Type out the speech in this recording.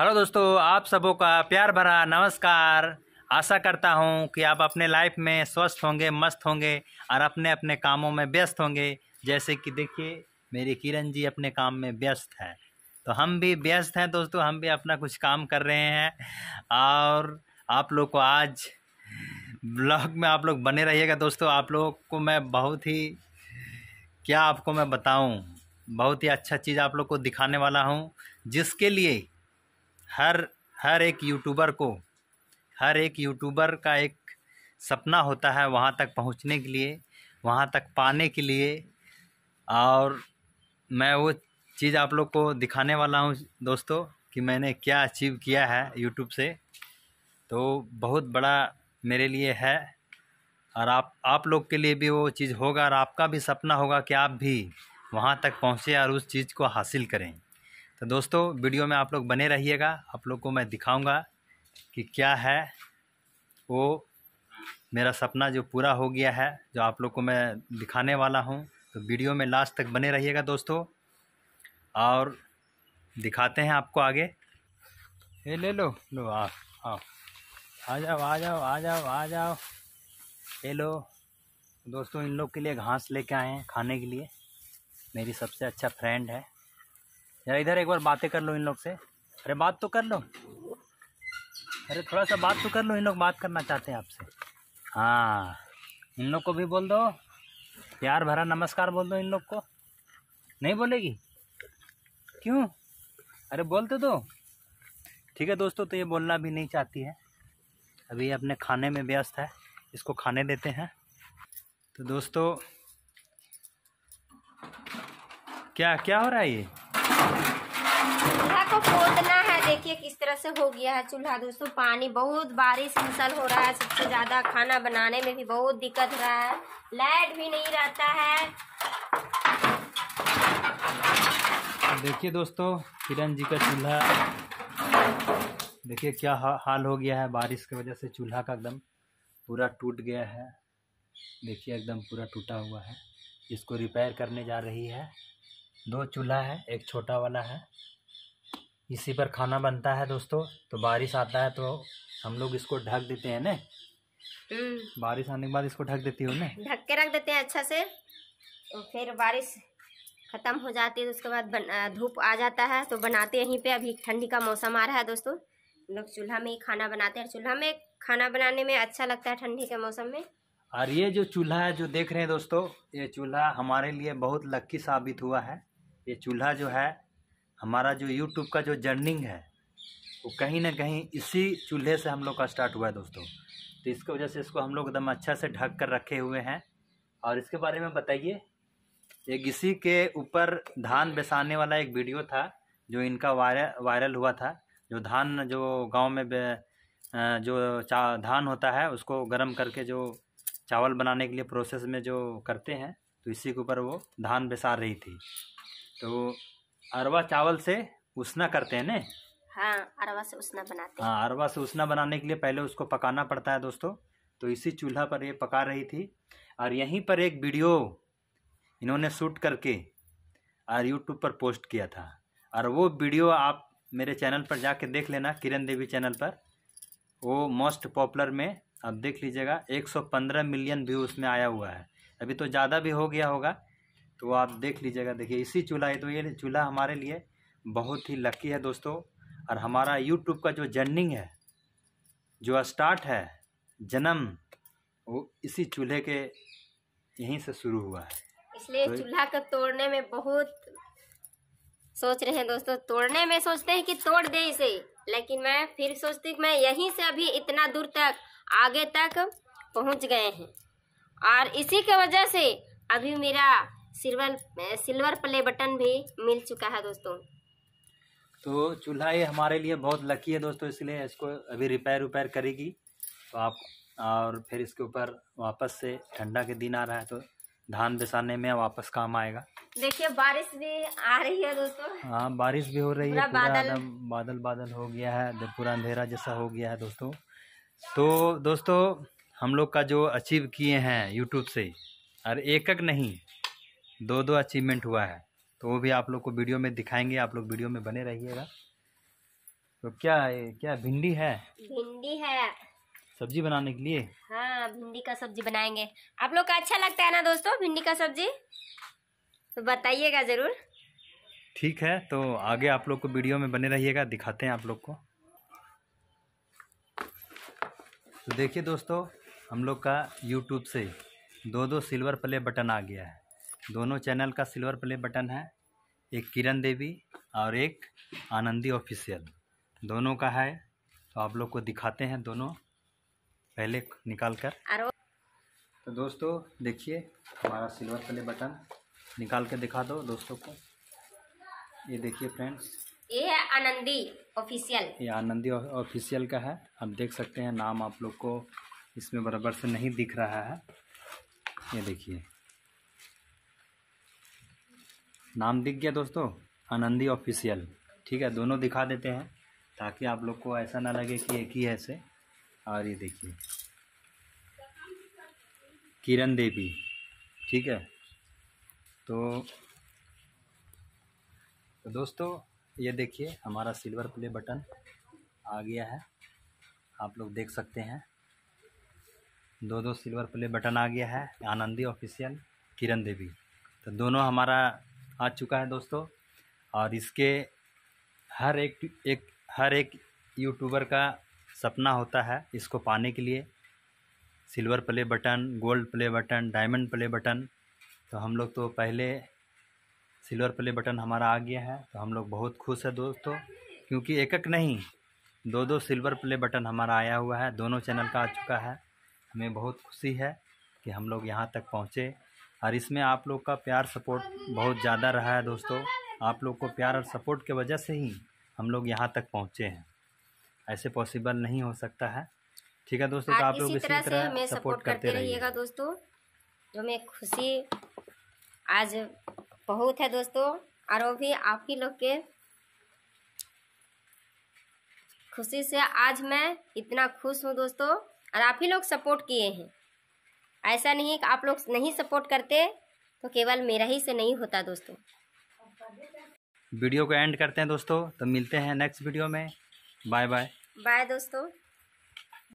Hello दोस्तों आप सबों का प्यार भरा नमस्कार आशा करता हूँ कि आप अपने लाइफ में स्वस्थ होंगे मस्त होंगे और अपने अपने कामों में व्यस्त होंगे जैसे कि देखिए मेरी किरण जी अपने काम में व्यस्त है तो हम भी व्यस्त हैं दोस्तों हम भी अपना कुछ काम कर रहे हैं और आप लोग को आज ब्लॉग में आप लोग बने रहिएगा दोस्तों आप लोग को मैं बहुत ही क्या आपको मैं बताऊँ बहुत ही अच्छा चीज़ आप लोग को दिखाने वाला हूँ जिसके लिए हर हर एक यूट्यूबर को हर एक यूट्यूबर का एक सपना होता है वहाँ तक पहुँचने के लिए वहाँ तक पाने के लिए और मैं वो चीज़ आप लोग को दिखाने वाला हूँ दोस्तों कि मैंने क्या अचीव किया है यूट्यूब से तो बहुत बड़ा मेरे लिए है और आप आप लोग के लिए भी वो चीज़ होगा और आपका भी सपना होगा कि आप भी वहाँ तक पहुँचे और उस चीज़ को हासिल करें तो दोस्तों वीडियो में आप लोग बने रहिएगा आप लोग को मैं दिखाऊंगा कि क्या है वो मेरा सपना जो पूरा हो गया है जो आप लोग को मैं दिखाने वाला हूँ तो वीडियो में लास्ट तक बने रहिएगा दोस्तों और दिखाते हैं आपको आगे ये ले लो लो आ, आओ आ जाओ आ जाओ आ जाओ आ जाओ ये लो दोस्तों इन लोग के लिए घास लेके आए हैं खाने के लिए मेरी सबसे अच्छा फ्रेंड है यार इधर एक बार बातें कर लो इन लोग से अरे बात तो कर लो अरे थोड़ा सा बात तो कर लो इन लोग बात करना चाहते हैं आपसे हाँ इन लोग को भी बोल दो प्यार भरा नमस्कार बोल दो इन लोग को नहीं बोलेगी क्यों अरे बोल तो दो ठीक है दोस्तों तो ये बोलना भी नहीं चाहती है अभी अपने खाने में व्यस्त है इसको खाने देते हैं तो दोस्तों क्या क्या हो रहा है ये चूल्हा को खोदना है देखिए किस तरह से हो गया है चूल्हा दोस्तों पानी बहुत बारिश मुसल हो रहा है सबसे ज़्यादा खाना बनाने में भी बहुत दिक्कत रहा है लाइट भी नहीं रहता है देखिए दोस्तों किरण जी का चूल्हा देखिए क्या हाल हो गया है बारिश की वजह से चूल्हा का एकदम पूरा टूट गया है देखिए एकदम पूरा टूटा हुआ है इसको रिपेयर करने जा रही है दो चूल्हा है एक छोटा वाला है इसी पर खाना बनता है दोस्तों तो बारिश आता है तो हम लोग इसको ढक देते हैं ना हम्म। बारिश आने के बाद इसको ढक देती हो ना ढक के रख देते हैं अच्छा से तो फिर बारिश ख़त्म हो जाती है तो उसके बाद धूप आ जाता है तो बनाते हैं यहीं पे अभी ठंडी का मौसम आ रहा है दोस्तों लोग चूल्हा में ही खाना बनाते हैं चूल्हा में खाना बनाने में अच्छा लगता है ठंडी के मौसम में और ये जो चूल्हा है जो देख रहे हैं दोस्तों ये चूल्हा हमारे लिए बहुत लक्की साबित हुआ है ये चूल्हा जो है हमारा जो यूट्यूब का जो जर्निंग है वो कहीं ना कहीं इसी चूल्हे से हम लोग का स्टार्ट हुआ है दोस्तों तो इसकी वजह से इसको हम लोग एकदम अच्छा से ढक कर रखे हुए हैं और इसके बारे में बताइए एक इसी के ऊपर धान बेसाने वाला एक वीडियो था जो इनका वायरल वायरल हुआ था जो धान जो गांव में जो धान होता है उसको गर्म करके जो चावल बनाने के लिए प्रोसेस में जो करते हैं तो इसी के ऊपर वो धान बेसार रही थी तो अरवा चावल से उसना करते हैं ना हाँ अरवा से उसना बनाते हैं हाँ अरवा से उसना बनाने के लिए पहले उसको पकाना पड़ता है दोस्तों तो इसी चूल्हा पर ये पका रही थी और यहीं पर एक वीडियो इन्होंने शूट करके और यूट्यूब पर पोस्ट किया था और वो वीडियो आप मेरे चैनल पर जाके देख लेना किरण देवी चैनल पर वो मोस्ट पॉपुलर में आप देख लीजिएगा एक मिलियन व्यू उसमें आया हुआ है अभी तो ज़्यादा भी हो गया होगा तो आप देख लीजिएगा देखिए इसी चूल्हा है तो ये चूल्हा हमारे लिए बहुत ही लकी है दोस्तों और हमारा यूट्यूब का जो जर्निंग है जो स्टार्ट है जन्म वो इसी चूल्हे के यहीं से शुरू हुआ है इसलिए तो चूल्हा को तोड़ने में बहुत सोच रहे हैं दोस्तों तोड़ने में सोचते हैं कि तोड़ दे इसे लेकिन मैं फिर सोचती मैं यहीं से अभी इतना दूर तक आगे तक पहुंच गए हैं और इसी के वजह से अभी मेरा सिल्वर सिल्वर प्ले बटन भी मिल चुका है दोस्तों तो चूल्हा ये हमारे लिए बहुत लकी है दोस्तों इसलिए इसको अभी रिपेयर उपेयर करेगी तो आप और फिर इसके ऊपर वापस से ठंडा के दिन आ रहा है तो धान बिसाने में वापस काम आएगा देखिए बारिश भी आ रही है दोस्तों हाँ बारिश भी हो रही है पूरा बादल बादल बादल हो गया है पूरा अंधेरा जैसा हो गया है दोस्तों तो दोस्तों हम लोग का जो अचीव किए हैं यूट्यूब से और एक नहीं दो दो अचीवमेंट हुआ है तो वो भी आप लोग को वीडियो में दिखाएंगे आप लोग वीडियो में बने रहिएगा तो क्या क्या भिंडी है भिंडी है सब्जी बनाने के लिए हाँ भिंडी का सब्जी बनाएंगे आप लोग का अच्छा लगता है ना दोस्तों भिंडी का सब्जी तो बताइएगा जरूर ठीक है तो आगे आप लोग को वीडियो में बने रहिएगा दिखाते हैं आप लोग को तो देखिए दोस्तों हम लोग का यूट्यूब से दो दो सिल्वर प्ले बटन आ गया है दोनों चैनल का सिल्वर प्ले बटन है एक किरण देवी और एक आनंदी ऑफिशियल दोनों का है तो आप लोग को दिखाते हैं दोनों पहले निकाल कर तो दोस्तों देखिए हमारा सिल्वर प्ले बटन निकाल के दिखा दो दोस्तों को ये देखिए फ्रेंड्स ये है आनंदी ऑफिशियल ये आनंदी ऑफिशियल का है आप देख सकते हैं नाम आप लोग को इसमें बराबर से नहीं दिख रहा है ये देखिए नाम दिख गया दोस्तों आनंदी ऑफिशियल ठीक है दोनों दिखा देते हैं ताकि आप लोग को ऐसा ना लगे कि एक ही है ऐसे और ये देखिए किरण देवी ठीक है तो, तो दोस्तों ये देखिए हमारा सिल्वर प्ले बटन आ गया है आप लोग देख सकते हैं दो दो सिल्वर प्ले बटन आ गया है आनंदी ऑफिशियल किरण देवी तो दोनों हमारा आ चुका है दोस्तों और इसके हर एक एक हर एक यूट्यूबर का सपना होता है इसको पाने के लिए silver play button gold play button diamond play button तो हम लोग तो पहले सिल्वर प्ले बटन हमारा आ गया है तो हम लोग बहुत खुश है दोस्तों क्योंकि एक एक नहीं दो दो सिल्वर प्ले बटन हमारा आया हुआ है दोनों चैनल का आ चुका है हमें बहुत खुशी है कि हम लोग यहाँ तक पहुँचे और इसमें आप लोग का प्यार सपोर्ट बहुत ज़्यादा रहा है दोस्तों आप लोग को प्यार और सपोर्ट के वजह से ही हम लोग यहाँ तक पहुँचे हैं ऐसे पॉसिबल नहीं हो सकता है ठीक है दोस्तों तो आप लोग इसी तरह, सपोर्ट करते रहिएगा दोस्तों जो मैं खुशी आज बहुत है दोस्तों और वो भी आप ही लोग के खुशी से आज मैं इतना खुश हूँ दोस्तों और आप ही लोग सपोर्ट किए हैं ऐसा नहीं है कि आप लोग नहीं सपोर्ट करते तो केवल मेरा ही से नहीं होता दोस्तों वीडियो को एंड करते हैं दोस्तों तो मिलते हैं नेक्स्ट वीडियो में बाय बाय बाय दोस्तों